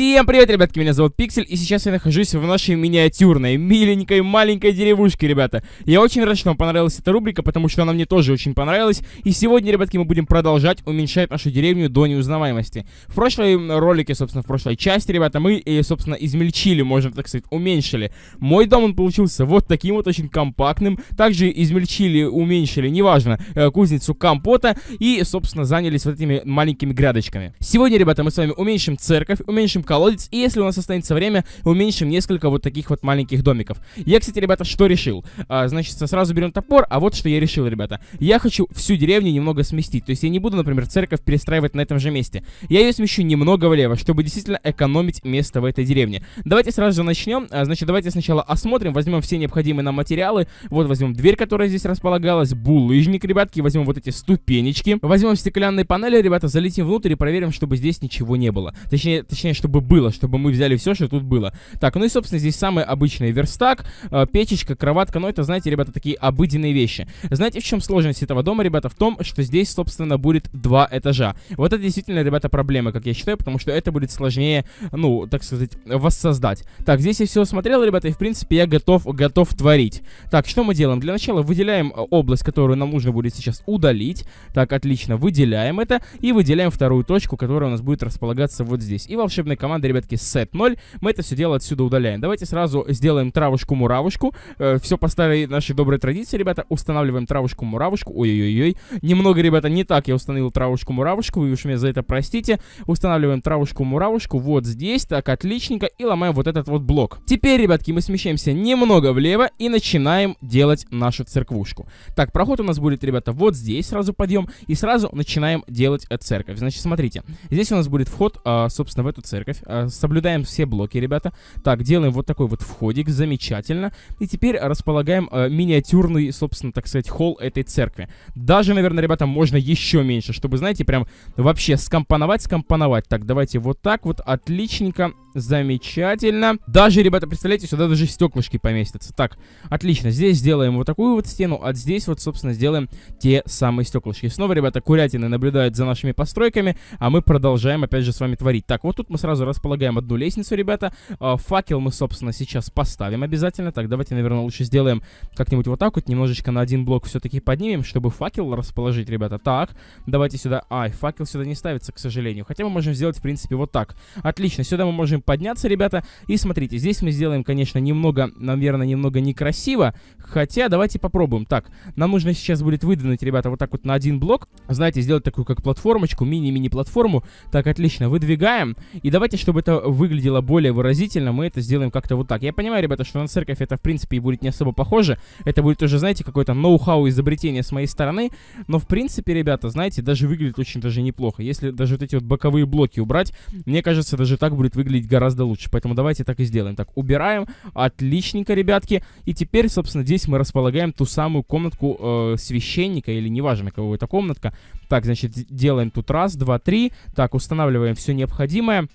Всем привет, ребятки, меня зовут Пиксель, и сейчас я нахожусь в нашей миниатюрной, миленькой, маленькой деревушке, ребята. Я очень рад, что вам понравилась эта рубрика, потому что она мне тоже очень понравилась, и сегодня, ребятки, мы будем продолжать уменьшать нашу деревню до неузнаваемости. В прошлой ролике, собственно, в прошлой части, ребята, мы, э, собственно, измельчили, можно так сказать, уменьшили. Мой дом, он получился вот таким вот, очень компактным, также измельчили, уменьшили, неважно, э, кузницу компота, и, собственно, занялись вот этими маленькими грядочками. Сегодня, ребята, мы с вами уменьшим церковь, уменьшим колодец, и если у нас останется время, уменьшим несколько вот таких вот маленьких домиков. Я, кстати, ребята, что решил? А, значит, сразу берем топор, а вот что я решил, ребята. Я хочу всю деревню немного сместить, то есть я не буду, например, церковь перестраивать на этом же месте. Я ее смещу немного влево, чтобы действительно экономить место в этой деревне. Давайте сразу же начнем. А, значит, давайте сначала осмотрим, возьмем все необходимые нам материалы. Вот возьмем дверь, которая здесь располагалась, булыжник, ребятки, возьмем вот эти ступенечки, возьмем стеклянные панели, ребята, залетим внутрь и проверим, чтобы здесь ничего не было. Точнее, точнее, чтобы чтобы было, чтобы мы взяли все, что тут было. Так, ну и, собственно, здесь самый обычный верстак, э, печечка, кроватка, ну это, знаете, ребята, такие обыденные вещи. Знаете, в чем сложность этого дома, ребята? В том, что здесь, собственно, будет два этажа. Вот это действительно, ребята, проблема, как я считаю, потому что это будет сложнее, ну, так сказать, воссоздать. Так, здесь я все смотрел, ребята, и, в принципе, я готов, готов творить. Так, что мы делаем? Для начала выделяем э, область, которую нам нужно будет сейчас удалить. Так, отлично, выделяем это и выделяем вторую точку, которая у нас будет располагаться вот здесь. И волшебный команды, ребятки, сет 0. Мы это все дело отсюда удаляем. Давайте сразу сделаем травушку-муравушку. Э, все по старой нашей доброй традиции, ребята. Устанавливаем травушку-муравушку. Ой-ой-ой. Немного, ребята, не так я установил травушку-муравушку. Вы уж меня за это простите. Устанавливаем травушку-муравушку вот здесь. Так, отличненько. И ломаем вот этот вот блок. Теперь, ребятки, мы смещаемся немного влево и начинаем делать нашу церквушку. Так, проход у нас будет, ребята, вот здесь. Сразу подъем. И сразу начинаем делать э, церковь. Значит, смотрите. Здесь у нас будет вход, э, собственно, в эту церковь морковь. А, соблюдаем все блоки, ребята. Так, делаем вот такой вот входик, замечательно. И теперь располагаем а, миниатюрный, собственно, так сказать, холл этой церкви. Даже, наверное, ребята, можно еще меньше, чтобы, знаете, прям вообще скомпоновать, скомпоновать. Так, давайте вот так вот, отличненько, замечательно. Даже, ребята, представляете, сюда даже стеклышки поместятся. Так, отлично, здесь сделаем вот такую вот стену, а здесь вот, собственно, сделаем те самые стеклышки. Снова, ребята, курятины наблюдают за нашими постройками, а мы продолжаем, опять же, с вами творить. Так, вот тут мы сразу сразу располагаем одну лестницу, ребята. А, факел мы, собственно, сейчас поставим обязательно. Так, давайте, наверное, лучше сделаем как-нибудь вот так вот. Немножечко на один блок все-таки поднимем, чтобы факел расположить, ребята. Так, давайте сюда... Ай, факел сюда не ставится, к сожалению. Хотя мы можем сделать, в принципе, вот так. Отлично, сюда мы можем подняться, ребята. И смотрите, здесь мы сделаем, конечно, немного, наверное, немного некрасиво. Хотя, давайте попробуем. Так, нам нужно сейчас будет выдвинуть, ребята, вот так вот на один блок. Знаете, сделать такую, как платформочку, мини-мини платформу. Так, отлично, выдвигаем. И давайте давайте, чтобы это выглядело более выразительно, мы это сделаем как-то вот так. Я понимаю, ребята, что на церковь это, в принципе, и будет не особо похоже. Это будет уже, знаете, какое-то ноу-хау изобретение с моей стороны. Но, в принципе, ребята, знаете, даже выглядит очень даже неплохо. Если даже вот эти вот боковые блоки убрать, мне кажется, даже так будет выглядеть гораздо лучше. Поэтому давайте так и сделаем. Так, убираем. Отличненько, ребятки. И теперь, собственно, здесь мы располагаем ту самую комнатку э, священника, или неважно, кого это комнатка. Так, значит, делаем тут раз, два, три. Так, устанавливаем все необходимое.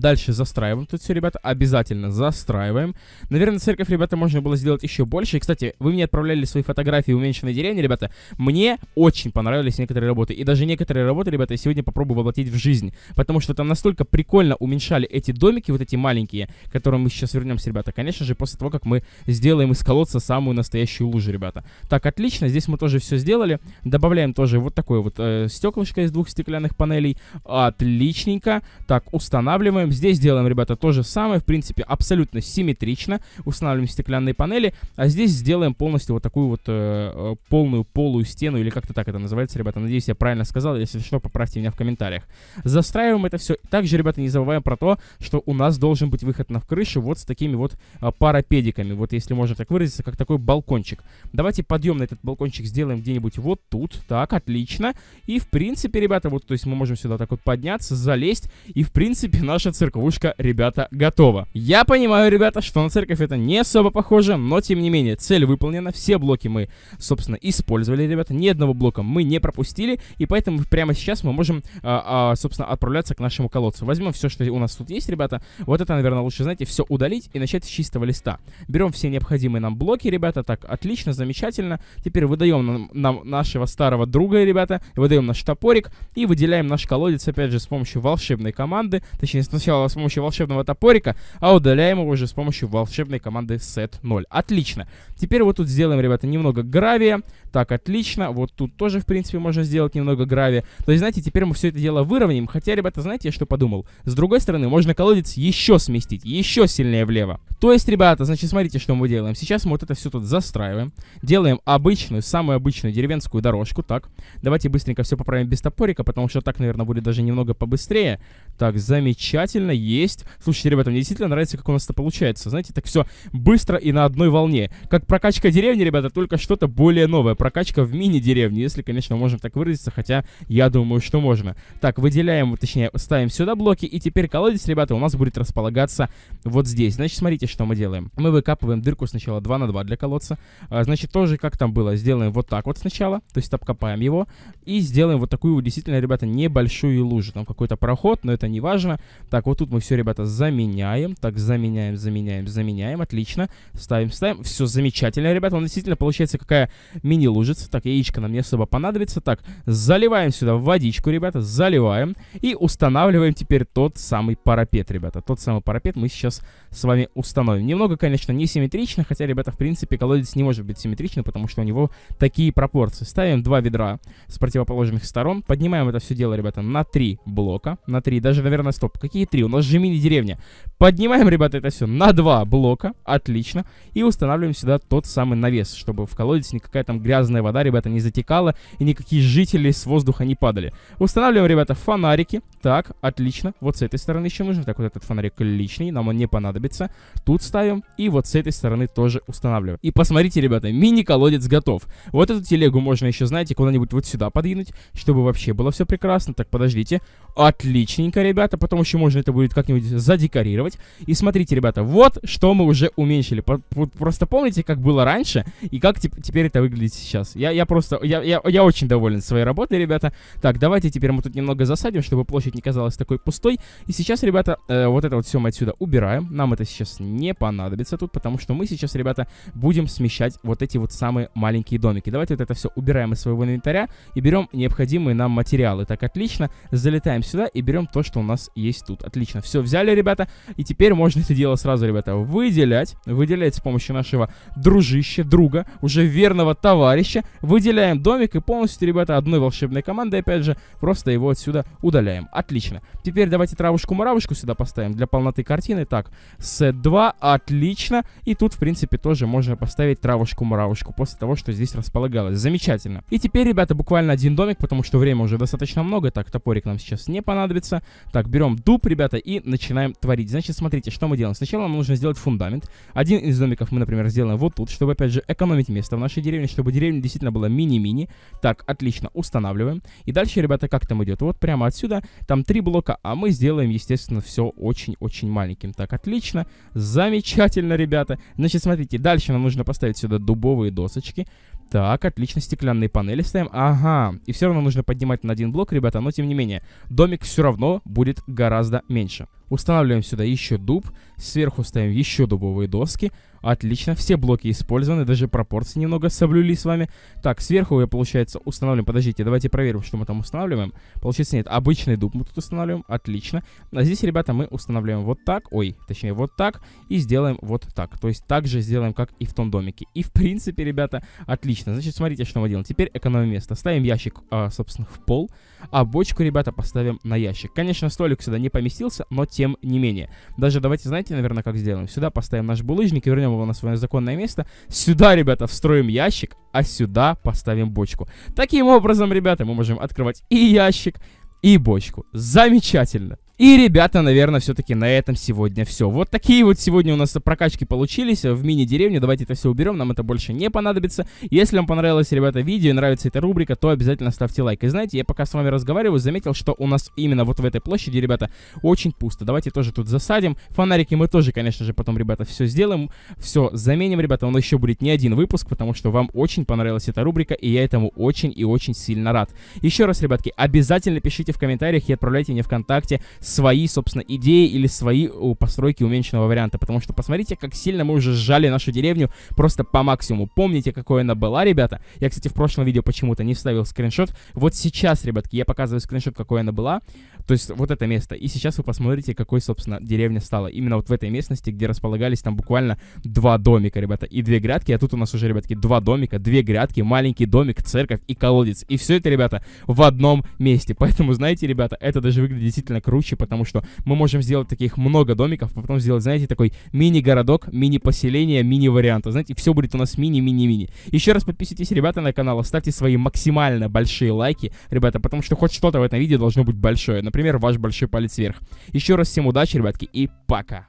Дальше застраиваем тут все, ребята, обязательно застраиваем. Наверное, церковь, ребята, можно было сделать еще больше. И, кстати, вы мне отправляли свои фотографии уменьшенной деревни, ребята. Мне очень понравились некоторые работы. И даже некоторые работы, ребята, я сегодня попробую воплотить в жизнь. Потому что там настолько прикольно уменьшали эти домики, вот эти маленькие, к которым мы сейчас вернемся, ребята. Конечно же, после того, как мы сделаем из колодца самую настоящую лужу, ребята. Так, отлично, здесь мы тоже все сделали. Добавляем тоже вот такое вот э, стеклышко из двух стеклянных панелей. Отличненько. Так, устанавливаем делаем. Здесь делаем, ребята, то же самое. В принципе, абсолютно симметрично. Устанавливаем стеклянные панели. А здесь сделаем полностью вот такую вот э, э полную полую стену. Или как-то так это называется, ребята. Надеюсь, я правильно сказал. Если что, поправьте меня в комментариях. Застраиваем это все. Также, ребята, не забываем про то, что у нас должен быть выход на крышу вот с такими вот э, парапедиками. Вот если можно так выразиться, как такой балкончик. Давайте подъем на этот балкончик сделаем где-нибудь вот тут. Так, отлично. И, в принципе, ребята, вот, то есть мы можем сюда так вот подняться, залезть. И, в принципе, наша наша церковушка, ребята, готова. Я понимаю, ребята, что на церковь это не особо похоже, но тем не менее, цель выполнена, все блоки мы, собственно, использовали, ребята, ни одного блока мы не пропустили, и поэтому прямо сейчас мы можем, а, а, собственно, отправляться к нашему колодцу. Возьмем все, что у нас тут есть, ребята, вот это, наверное, лучше, знаете, все удалить и начать с чистого листа. Берем все необходимые нам блоки, ребята, так, отлично, замечательно. Теперь выдаем нам, нам нашего старого друга, ребята, выдаем наш топорик и выделяем наш колодец, опять же, с помощью волшебной команды, точнее, сначала с помощью волшебного топорика, а удаляем его уже с помощью волшебной команды set0. Отлично. Теперь вот тут сделаем, ребята, немного гравия. Так, отлично. Вот тут тоже, в принципе, можно сделать немного гравия. То есть, знаете, теперь мы все это дело выровняем. Хотя, ребята, знаете, я что подумал? С другой стороны, можно колодец еще сместить, еще сильнее влево. То есть, ребята, значит, смотрите, что мы делаем. Сейчас мы вот это все тут застраиваем. Делаем обычную, самую обычную деревенскую дорожку. Так, давайте быстренько все поправим без топорика, потому что так, наверное, будет даже немного побыстрее. Так, замечательно, есть. Слушайте, ребята, мне действительно нравится, как у нас это получается. Знаете, так все быстро и на одной волне. Как прокачка деревни, ребята, только что-то более новое. Прокачка в мини-деревне, если, конечно, можем так выразиться, хотя я думаю, что можно. Так, выделяем, точнее, ставим сюда блоки, и теперь колодец, ребята, у нас будет располагаться вот здесь. Значит, смотрите, что мы делаем. Мы выкапываем дырку сначала 2 на 2 для колодца. А, значит, тоже как там было, сделаем вот так вот сначала, то есть обкопаем его, и сделаем вот такую действительно, ребята, небольшую лужу. Там какой-то проход, но это не важно. Так, вот тут мы все, ребята, заменяем. Так, заменяем, заменяем, заменяем. Отлично. Ставим, ставим. Все замечательно, ребята. Он действительно получается какая мини-лужица. Так, яичко нам не особо понадобится. Так, заливаем сюда водичку, ребята, заливаем. И устанавливаем теперь тот самый парапет, ребята. Тот самый парапет мы сейчас с вами устанавливаем установим. Немного, конечно, несимметрично, хотя, ребята, в принципе, колодец не может быть симметричным, потому что у него такие пропорции. Ставим два ведра с противоположных сторон, поднимаем это все дело, ребята, на три блока, на три, даже, наверное, стоп, какие три? У нас же мини-деревня. Поднимаем, ребята, это все на два блока, отлично, и устанавливаем сюда тот самый навес, чтобы в колодец никакая там грязная вода, ребята, не затекала, и никакие жители с воздуха не падали. Устанавливаем, ребята, фонарики, так, отлично, вот с этой стороны еще нужно, так, вот этот фонарик личный, нам он не понадобится, тут ставим и вот с этой стороны тоже устанавливаем. И посмотрите, ребята, мини-колодец готов. Вот эту телегу можно еще, знаете, куда-нибудь вот сюда подвинуть, чтобы вообще было все прекрасно. Так, подождите. Отличненько, ребята. Потом еще можно это будет как-нибудь задекорировать. И смотрите, ребята, вот что мы уже уменьшили. Просто помните, как было раньше и как теперь это выглядит сейчас. Я, я просто, я, я, я очень доволен своей работой, ребята. Так, давайте теперь мы тут немного засадим, чтобы площадь не казалась такой пустой. И сейчас, ребята, э, вот это вот все мы отсюда убираем. Нам это сейчас не не понадобится тут, потому что мы сейчас, ребята, будем смещать вот эти вот самые маленькие домики. Давайте вот это все убираем из своего инвентаря и берем необходимые нам материалы. Так, отлично. Залетаем сюда и берем то, что у нас есть тут. Отлично. Все взяли, ребята. И теперь можно это дело сразу, ребята, выделять. Выделять с помощью нашего дружища, друга, уже верного товарища. Выделяем домик и полностью, ребята, одной волшебной командой, опять же, просто его отсюда удаляем. Отлично. Теперь давайте травушку-муравушку сюда поставим для полноты картины. Так, с 2 отлично. И тут, в принципе, тоже можно поставить травушку-муравушку после того, что здесь располагалось. Замечательно. И теперь, ребята, буквально один домик, потому что время уже достаточно много. Так, топорик нам сейчас не понадобится. Так, берем дуб, ребята, и начинаем творить. Значит, смотрите, что мы делаем. Сначала нам нужно сделать фундамент. Один из домиков мы, например, сделаем вот тут, чтобы, опять же, экономить место в нашей деревне, чтобы деревня действительно была мини-мини. Так, отлично, устанавливаем. И дальше, ребята, как там идет? Вот прямо отсюда, там три блока, а мы сделаем, естественно, все очень-очень маленьким. Так, отлично. За Замечательно, ребята. Значит, смотрите, дальше нам нужно поставить сюда дубовые досочки. Так, отлично, стеклянные панели ставим. Ага, и все равно нужно поднимать на один блок, ребята, но тем не менее, домик все равно будет гораздо меньше. Устанавливаем сюда еще дуб, сверху ставим еще дубовые доски. Отлично, все блоки использованы, даже пропорции немного соблюли с вами. Так, сверху я, получается, устанавливаем, подождите, давайте проверим, что мы там устанавливаем. Получается, нет, обычный дуб мы тут устанавливаем, отлично. А здесь, ребята, мы устанавливаем вот так, ой, точнее, вот так, и сделаем вот так. То есть, также сделаем, как и в том домике. И, в принципе, ребята, отлично Отлично, значит, смотрите, что мы делаем. Теперь экономим место. Ставим ящик, а, собственно, в пол, а бочку, ребята, поставим на ящик. Конечно, столик сюда не поместился, но тем не менее. Даже давайте, знаете, наверное, как сделаем? Сюда поставим наш булыжник и вернем его на свое законное место. Сюда, ребята, встроим ящик, а сюда поставим бочку. Таким образом, ребята, мы можем открывать и ящик, и бочку. Замечательно! И, ребята, наверное, все-таки на этом сегодня все. Вот такие вот сегодня у нас прокачки получились в мини-деревне. Давайте это все уберем, нам это больше не понадобится. Если вам понравилось, ребята, видео и нравится эта рубрика, то обязательно ставьте лайк. И знаете, я пока с вами разговариваю, заметил, что у нас именно вот в этой площади, ребята, очень пусто. Давайте тоже тут засадим. Фонарики мы тоже, конечно же, потом, ребята, все сделаем, все заменим, ребята. У нас еще будет не один выпуск, потому что вам очень понравилась эта рубрика, и я этому очень и очень сильно рад. Еще раз, ребятки, обязательно пишите в комментариях и отправляйте мне ВКонтакте свои, собственно, идеи или свои постройки уменьшенного варианта. Потому что посмотрите, как сильно мы уже сжали нашу деревню просто по максимуму. Помните, какой она была, ребята? Я, кстати, в прошлом видео почему-то не вставил скриншот. Вот сейчас, ребятки, я показываю скриншот, какой она была. То есть вот это место. И сейчас вы посмотрите, какой, собственно, деревня стала. Именно вот в этой местности, где располагались там буквально два домика, ребята, и две грядки. А тут у нас уже, ребятки, два домика, две грядки, маленький домик, церковь и колодец. И все это, ребята, в одном месте. Поэтому, знаете, ребята, это даже выглядит действительно круче, потому что мы можем сделать таких много домиков, а потом сделать, знаете, такой мини-городок, мини-поселение, мини вариант, а знаете, все будет у нас мини-мини-мини. Еще раз подписывайтесь, ребята, на канал, ставьте свои максимально большие лайки, ребята, потому что хоть что-то в этом видео должно быть большое, например, ваш большой палец вверх. Еще раз всем удачи, ребятки, и пока!